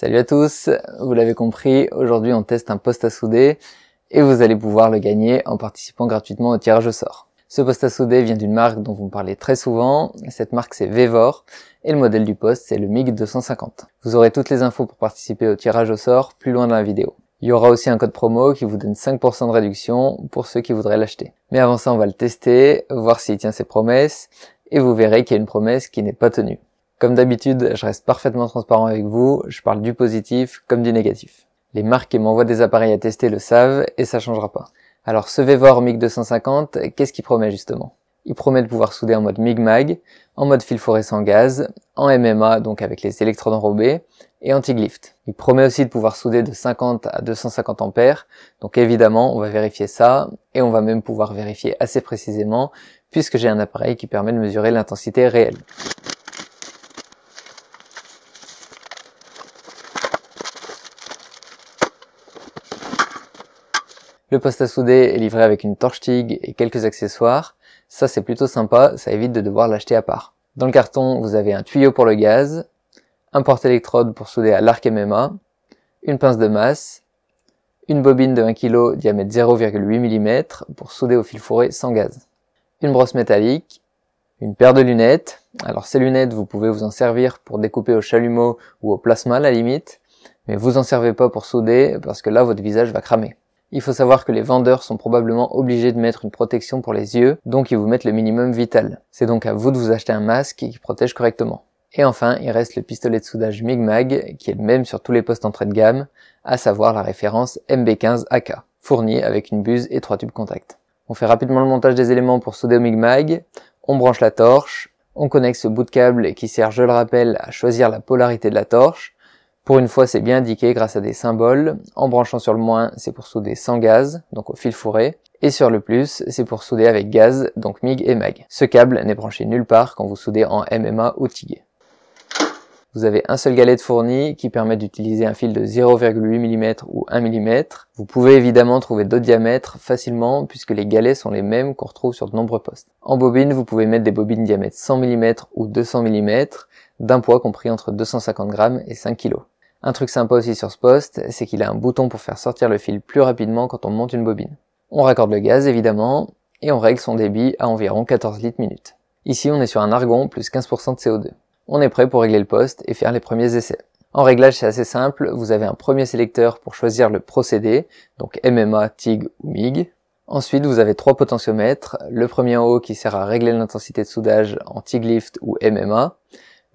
Salut à tous, vous l'avez compris, aujourd'hui on teste un poste à souder et vous allez pouvoir le gagner en participant gratuitement au tirage au sort. Ce poste à souder vient d'une marque dont vous me parlez très souvent, cette marque c'est Vevor et le modèle du poste c'est le MiG 250. Vous aurez toutes les infos pour participer au tirage au sort plus loin dans la vidéo. Il y aura aussi un code promo qui vous donne 5% de réduction pour ceux qui voudraient l'acheter. Mais avant ça on va le tester, voir s'il tient ses promesses et vous verrez qu'il y a une promesse qui n'est pas tenue. Comme d'habitude, je reste parfaitement transparent avec vous, je parle du positif comme du négatif. Les marques qui m'envoient des appareils à tester le savent et ça changera pas. Alors ce Vevor MiG 250, qu'est-ce qu'il promet justement Il promet de pouvoir souder en mode MIG-MAG, en mode fil forêt sans gaz, en MMA donc avec les électrodes enrobées, et anti-glift. Il promet aussi de pouvoir souder de 50 à 250 ampères, donc évidemment on va vérifier ça, et on va même pouvoir vérifier assez précisément, puisque j'ai un appareil qui permet de mesurer l'intensité réelle. Le poste à souder est livré avec une torche TIG et quelques accessoires. Ça c'est plutôt sympa, ça évite de devoir l'acheter à part. Dans le carton, vous avez un tuyau pour le gaz, un porte-électrode pour souder à l'arc MMA, une pince de masse, une bobine de 1 kg diamètre 0,8 mm pour souder au fil fourré sans gaz, une brosse métallique, une paire de lunettes. Alors ces lunettes, vous pouvez vous en servir pour découper au chalumeau ou au plasma à la limite, mais vous en servez pas pour souder parce que là votre visage va cramer. Il faut savoir que les vendeurs sont probablement obligés de mettre une protection pour les yeux, donc ils vous mettent le minimum vital. C'est donc à vous de vous acheter un masque qui protège correctement. Et enfin, il reste le pistolet de soudage MIG-MAG, qui est le même sur tous les postes entrée de gamme, à savoir la référence MB15AK, fourni avec une buse et trois tubes contact. On fait rapidement le montage des éléments pour souder au MIG-MAG, on branche la torche, on connecte ce bout de câble qui sert, je le rappelle, à choisir la polarité de la torche, pour une fois, c'est bien indiqué grâce à des symboles. En branchant sur le moins, c'est pour souder sans gaz, donc au fil fourré. Et sur le plus, c'est pour souder avec gaz, donc MIG et MAG. Ce câble n'est branché nulle part quand vous soudez en MMA ou TIG. Vous avez un seul galet de fourni qui permet d'utiliser un fil de 0,8 mm ou 1 mm. Vous pouvez évidemment trouver d'autres diamètres facilement puisque les galets sont les mêmes qu'on retrouve sur de nombreux postes. En bobine, vous pouvez mettre des bobines diamètre 100 mm ou 200 mm d'un poids compris entre 250 g et 5 kg. Un truc sympa aussi sur ce poste, c'est qu'il a un bouton pour faire sortir le fil plus rapidement quand on monte une bobine. On raccorde le gaz évidemment, et on règle son débit à environ 14 litres minute. Ici on est sur un argon plus 15% de CO2. On est prêt pour régler le poste et faire les premiers essais. En réglage c'est assez simple, vous avez un premier sélecteur pour choisir le procédé, donc MMA, TIG ou MIG. Ensuite vous avez trois potentiomètres, le premier en haut qui sert à régler l'intensité de soudage en TIG lift ou MMA,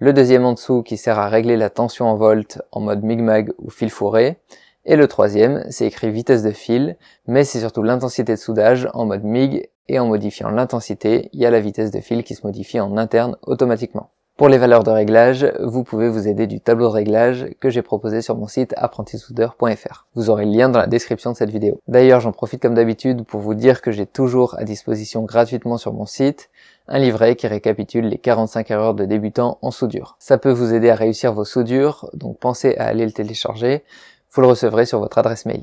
le deuxième en dessous qui sert à régler la tension en volts en mode MIG-MAG ou fil fourré, et le troisième, c'est écrit vitesse de fil, mais c'est surtout l'intensité de soudage en mode MIG, et en modifiant l'intensité, il y a la vitesse de fil qui se modifie en interne automatiquement. Pour les valeurs de réglage, vous pouvez vous aider du tableau de réglage que j'ai proposé sur mon site apprentisoudeur.fr. Vous aurez le lien dans la description de cette vidéo. D'ailleurs, j'en profite comme d'habitude pour vous dire que j'ai toujours à disposition gratuitement sur mon site un livret qui récapitule les 45 erreurs de débutants en soudure. Ça peut vous aider à réussir vos soudures, donc pensez à aller le télécharger. Vous le recevrez sur votre adresse mail.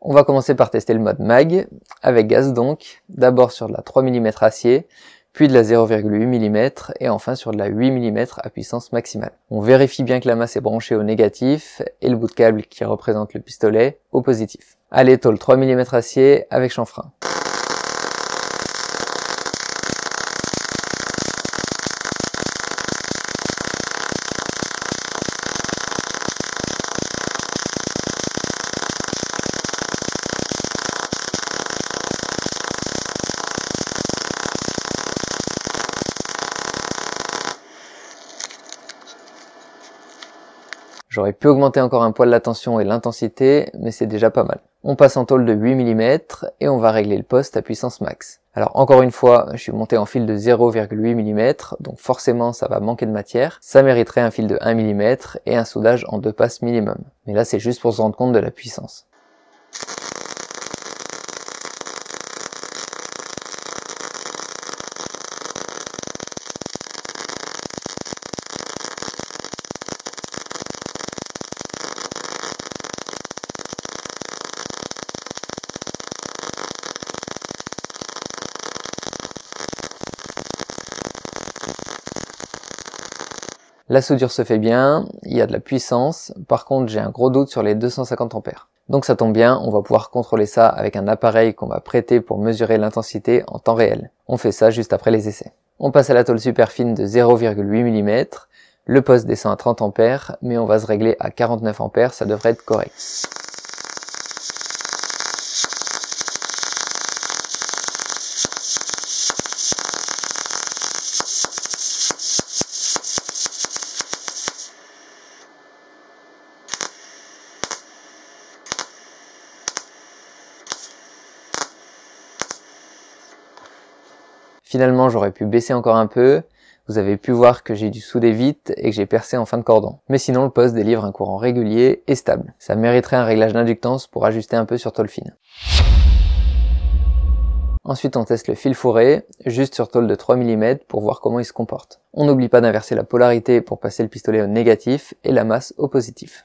On va commencer par tester le mode MAG, avec gaz donc, d'abord sur la 3 mm acier, puis de la 0,8 mm et enfin sur de la 8 mm à puissance maximale. On vérifie bien que la masse est branchée au négatif et le bout de câble qui représente le pistolet au positif. Allez, tôle 3 mm acier avec chanfrein. J'aurais pu augmenter encore un poil la tension et l'intensité, mais c'est déjà pas mal. On passe en tôle de 8 mm et on va régler le poste à puissance max. Alors encore une fois, je suis monté en fil de 0,8 mm, donc forcément ça va manquer de matière. Ça mériterait un fil de 1 mm et un soudage en deux passes minimum. Mais là c'est juste pour se rendre compte de la puissance. La soudure se fait bien, il y a de la puissance, par contre j'ai un gros doute sur les 250 ampères. Donc ça tombe bien, on va pouvoir contrôler ça avec un appareil qu'on va prêter pour mesurer l'intensité en temps réel. On fait ça juste après les essais. On passe à la tôle super fine de 0,8 mm, le poste descend à 30 ampères, mais on va se régler à 49 ampères, ça devrait être correct. Finalement, j'aurais pu baisser encore un peu. Vous avez pu voir que j'ai dû souder vite et que j'ai percé en fin de cordon. Mais sinon, le poste délivre un courant régulier et stable. Ça mériterait un réglage d'inductance pour ajuster un peu sur tôle fine. Ensuite, on teste le fil fourré, juste sur tôle de 3 mm pour voir comment il se comporte. On n'oublie pas d'inverser la polarité pour passer le pistolet au négatif et la masse au positif.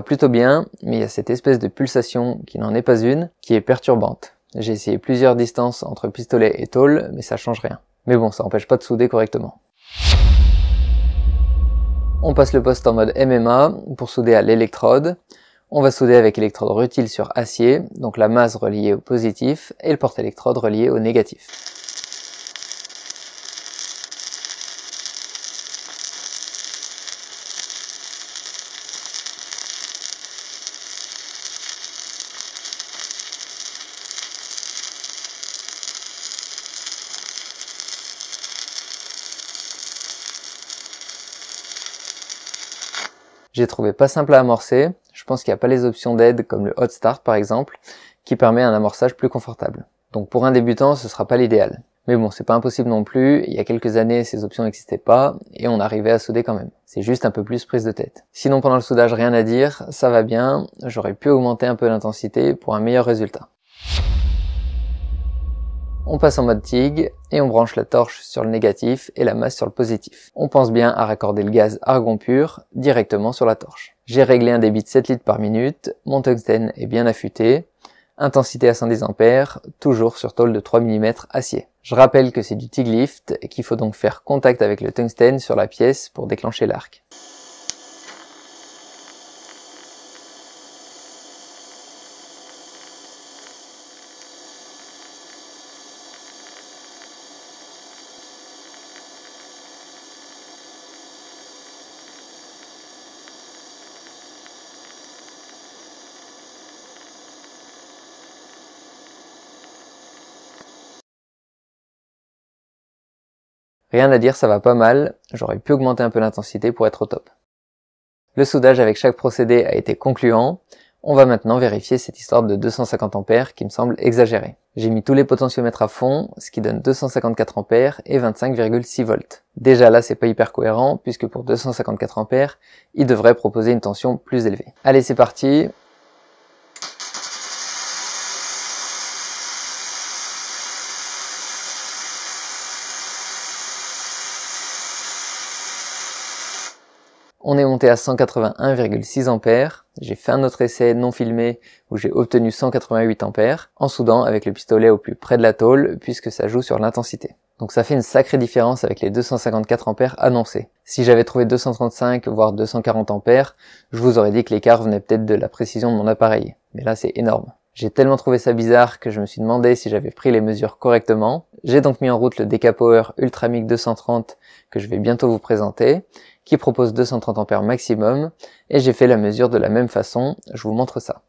plutôt bien, mais il y a cette espèce de pulsation qui n'en est pas une, qui est perturbante. J'ai essayé plusieurs distances entre pistolet et tôle, mais ça change rien. Mais bon, ça empêche pas de souder correctement. On passe le poste en mode MMA pour souder à l'électrode. On va souder avec électrode rutile sur acier, donc la masse reliée au positif et le porte-électrode relié au négatif. j'ai trouvé pas simple à amorcer. Je pense qu'il n'y a pas les options d'aide comme le Hot Start par exemple, qui permet un amorçage plus confortable. Donc pour un débutant, ce sera pas l'idéal. Mais bon, c'est pas impossible non plus, il y a quelques années ces options n'existaient pas, et on arrivait à souder quand même. C'est juste un peu plus prise de tête. Sinon pendant le soudage, rien à dire, ça va bien, j'aurais pu augmenter un peu l'intensité pour un meilleur résultat. On passe en mode TIG et on branche la torche sur le négatif et la masse sur le positif. On pense bien à raccorder le gaz argon pur directement sur la torche. J'ai réglé un débit de 7 litres par minute, mon tungsten est bien affûté, intensité à 110 ampères, toujours sur tôle de 3 mm acier. Je rappelle que c'est du TIG lift et qu'il faut donc faire contact avec le tungsten sur la pièce pour déclencher l'arc. Rien à dire, ça va pas mal, j'aurais pu augmenter un peu l'intensité pour être au top. Le soudage avec chaque procédé a été concluant, on va maintenant vérifier cette histoire de 250 ampères qui me semble exagérée. J'ai mis tous les potentiomètres à fond, ce qui donne 254 a et 25,6 volts. Déjà là, c'est pas hyper cohérent, puisque pour 254 a il devrait proposer une tension plus élevée. Allez, c'est parti, On est monté à 181,6 ampères. J'ai fait un autre essai non filmé où j'ai obtenu 188 ampères en soudant avec le pistolet au plus près de la tôle puisque ça joue sur l'intensité. Donc ça fait une sacrée différence avec les 254 ampères annoncés. Si j'avais trouvé 235 voire 240 ampères, je vous aurais dit que l'écart venait peut-être de la précision de mon appareil. Mais là c'est énorme. J'ai tellement trouvé ça bizarre que je me suis demandé si j'avais pris les mesures correctement. J'ai donc mis en route le Decapower Ultramic 230 que je vais bientôt vous présenter, qui propose 230 A maximum, et j'ai fait la mesure de la même façon, je vous montre ça.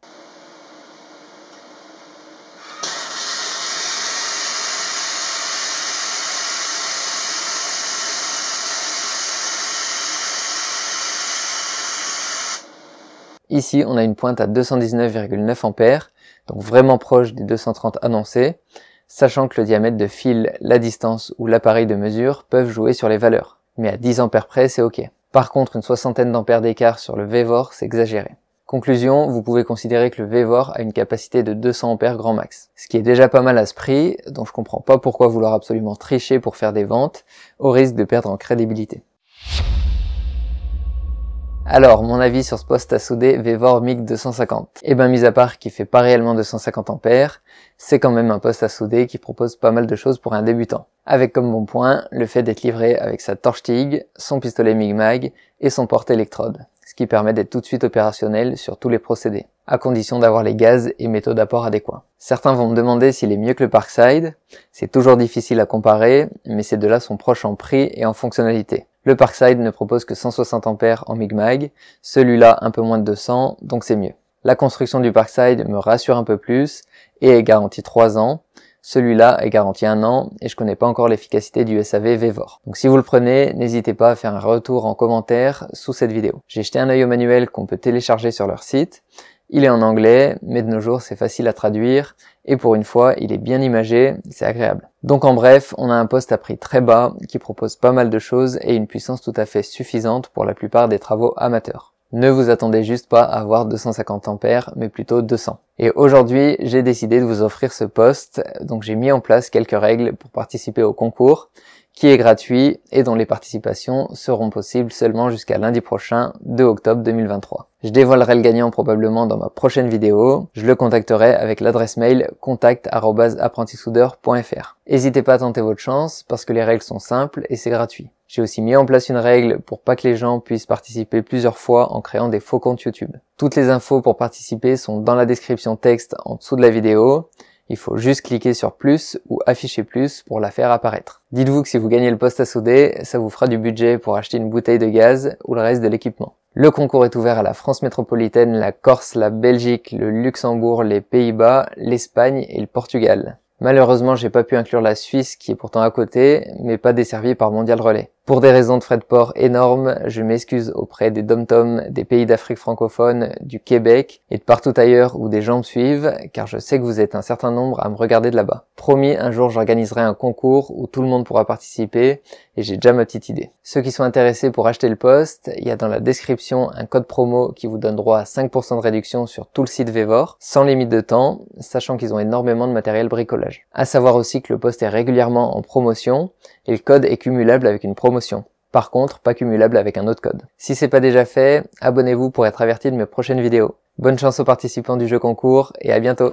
Ici, on a une pointe à 219,9 ampères, donc vraiment proche des 230 annoncés, sachant que le diamètre de fil, la distance ou l'appareil de mesure peuvent jouer sur les valeurs. Mais à 10 ampères près, c'est ok. Par contre, une soixantaine d'ampères d'écart sur le Vevor, c'est exagéré. Conclusion, vous pouvez considérer que le Vevor a une capacité de 200 ampères grand max. Ce qui est déjà pas mal à ce prix, donc je comprends pas pourquoi vouloir absolument tricher pour faire des ventes, au risque de perdre en crédibilité. Alors, mon avis sur ce poste à souder Vevor MIG 250. Eh ben, mis à part qu'il fait pas réellement 250 ampères, c'est quand même un poste à souder qui propose pas mal de choses pour un débutant. Avec comme bon point, le fait d'être livré avec sa torche TIG, son pistolet MIG MAG et son porte électrode, ce qui permet d'être tout de suite opérationnel sur tous les procédés, à condition d'avoir les gaz et métaux d'apport adéquats. Certains vont me demander s'il est mieux que le Parkside, c'est toujours difficile à comparer, mais ces deux-là sont proches en prix et en fonctionnalité. Le Parkside ne propose que 160 ampères en MIG-MAG, celui-là un peu moins de 200, donc c'est mieux. La construction du Parkside me rassure un peu plus et est garantie 3 ans. Celui-là est garanti 1 an et je connais pas encore l'efficacité du SAV Vevor. Donc si vous le prenez, n'hésitez pas à faire un retour en commentaire sous cette vidéo. J'ai jeté un œil au manuel qu'on peut télécharger sur leur site il est en anglais, mais de nos jours c'est facile à traduire, et pour une fois il est bien imagé, c'est agréable. Donc en bref, on a un poste à prix très bas qui propose pas mal de choses et une puissance tout à fait suffisante pour la plupart des travaux amateurs. Ne vous attendez juste pas à avoir 250 ampères, mais plutôt 200. Et aujourd'hui, j'ai décidé de vous offrir ce poste, donc j'ai mis en place quelques règles pour participer au concours, qui est gratuit et dont les participations seront possibles seulement jusqu'à lundi prochain 2 octobre 2023. Je dévoilerai le gagnant probablement dans ma prochaine vidéo. Je le contacterai avec l'adresse mail contact@apprentisoudeur.fr. N'hésitez pas à tenter votre chance parce que les règles sont simples et c'est gratuit. J'ai aussi mis en place une règle pour pas que les gens puissent participer plusieurs fois en créant des faux comptes YouTube. Toutes les infos pour participer sont dans la description texte en dessous de la vidéo. Il faut juste cliquer sur plus ou afficher plus pour la faire apparaître. Dites-vous que si vous gagnez le poste à souder, ça vous fera du budget pour acheter une bouteille de gaz ou le reste de l'équipement. Le concours est ouvert à la France métropolitaine, la Corse, la Belgique, le Luxembourg, les Pays-Bas, l'Espagne et le Portugal. Malheureusement, j'ai pas pu inclure la Suisse qui est pourtant à côté, mais pas desservie par Mondial Relais. Pour des raisons de frais de port énormes, je m'excuse auprès des dom des pays d'Afrique francophone, du Québec et de partout ailleurs où des gens me suivent, car je sais que vous êtes un certain nombre à me regarder de là-bas. Promis, un jour j'organiserai un concours où tout le monde pourra participer et j'ai déjà ma petite idée. Ceux qui sont intéressés pour acheter le poste, il y a dans la description un code promo qui vous donne droit à 5% de réduction sur tout le site Vevor, sans limite de temps, sachant qu'ils ont énormément de matériel bricolage. À savoir aussi que le poste est régulièrement en promotion et le code est cumulable avec une promo par contre, pas cumulable avec un autre code. Si c'est pas déjà fait, abonnez-vous pour être averti de mes prochaines vidéos. Bonne chance aux participants du jeu concours et à bientôt